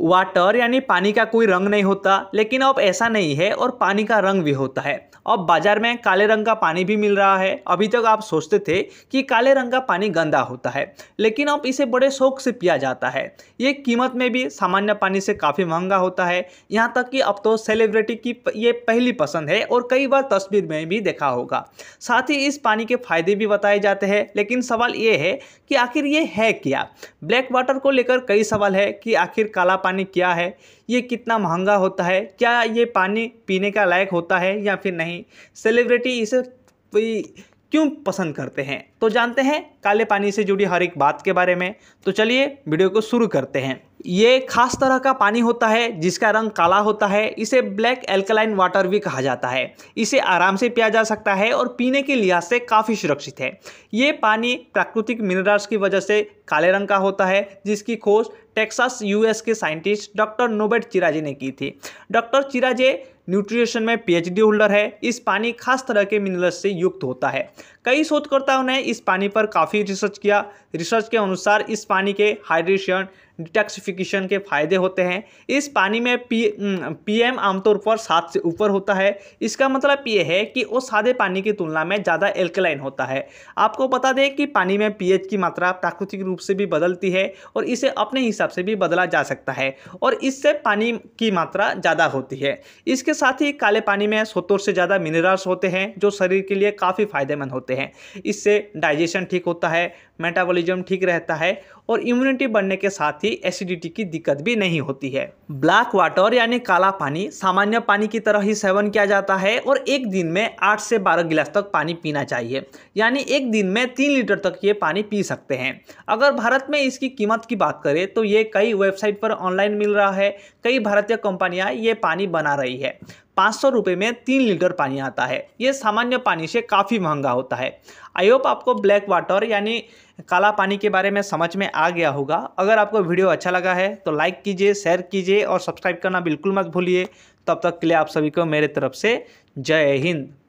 water यानी पानी का कोई रंग नहीं होता लेकिन अब ऐसा नहीं है और पानी का रंग भी होता है अब बाजार में काले रंग का पानी भी मिल रहा है अभी तक आप सोचते थे कि काले रंग का पानी गंदा होता है लेकिन अब इसे बड़े शौक से पिया जाता है ये कीमत में भी सामान्य पानी से काफ़ी महंगा होता है यहाँ तक कि अब तो सेलिब्रिटी की ये पहली पसंद है और कई बार तस्वीर में भी देखा होगा साथ ही इस पानी के फायदे भी बताए जाते हैं लेकिन सवाल ये है कि आखिर ये है क्या ब्लैक वाटर को लेकर कई सवाल है कि आखिर काला पानी क्या है ये कितना महंगा होता है क्या ये पानी पीने का लायक होता है या फिर नहीं सेलिब्रिटी इसे क्यों पसंद करते हैं तो जानते हैं काले पानी से जुड़ी हर एक बात के बारे में तो चलिए वीडियो को शुरू करते हैं ये खास तरह का पानी होता है जिसका रंग काला होता है इसे ब्लैक एल्कलाइन वाटर भी कहा जाता है इसे आराम से पिया जा सकता है और पीने के लिहाज से काफ़ी सुरक्षित है ये पानी प्राकृतिक मिनरल्स की वजह से काले रंग का होता है जिसकी खोज टेक्सास यूएस के साइंटिस्ट डॉक्टर नोबेट चिराजे ने की थी डॉक्टर चिराजे न्यूट्रिशन में पीएचडी होल्डर है इस पानी खास तरह के मिनरल्स से युक्त होता है कई शोधकर्ताओं ने इस पानी पर काफ़ी रिसर्च किया रिसर्च के अनुसार इस पानी के हाइड्रेशन डिटॉक्सिफिकेशन के फायदे होते हैं इस पानी में पी पीएम आमतौर पर सात से ऊपर होता है इसका मतलब ये है कि वो सादे पानी की तुलना में ज़्यादा एल्कलाइन होता है आपको बता दें कि पानी में पीएच की मात्रा प्राकृतिक रूप रूप से भी बदलती है और इसे अपने हिसाब से भी बदला जा सकता है और इससे पानी की मात्रा ज़्यादा होती है इसके साथ ही काले पानी में सोतोर से ज़्यादा मिनरल्स होते हैं जो शरीर के लिए काफ़ी फायदेमंद होते हैं इससे डाइजेशन ठीक होता है मेटाबॉलिज्म ठीक रहता है और इम्यूनिटी बढ़ने के साथ ही एसिडिटी की दिक्कत भी नहीं होती है ब्लैक वाटर यानी काला पानी सामान्य पानी की तरह ही सेवन किया जाता है और एक दिन में आठ से बारह गिलास तक पानी पीना चाहिए यानी एक दिन में तीन लीटर तक ये पानी पी सकते हैं अगर अगर भारत में इसकी कीमत की बात करें तो ये कई वेबसाइट पर ऑनलाइन मिल रहा है कई भारतीय कंपनियां ये पानी बना रही है पाँच सौ में तीन लीटर पानी आता है ये सामान्य पानी से काफ़ी महंगा होता है आई होप आपको ब्लैक वाटर यानी काला पानी के बारे में समझ में आ गया होगा अगर आपको वीडियो अच्छा लगा है तो लाइक कीजिए शेयर कीजिए और सब्सक्राइब करना बिल्कुल मत भूलिए तब तक के लिए आप सभी को मेरे तरफ से जय हिंद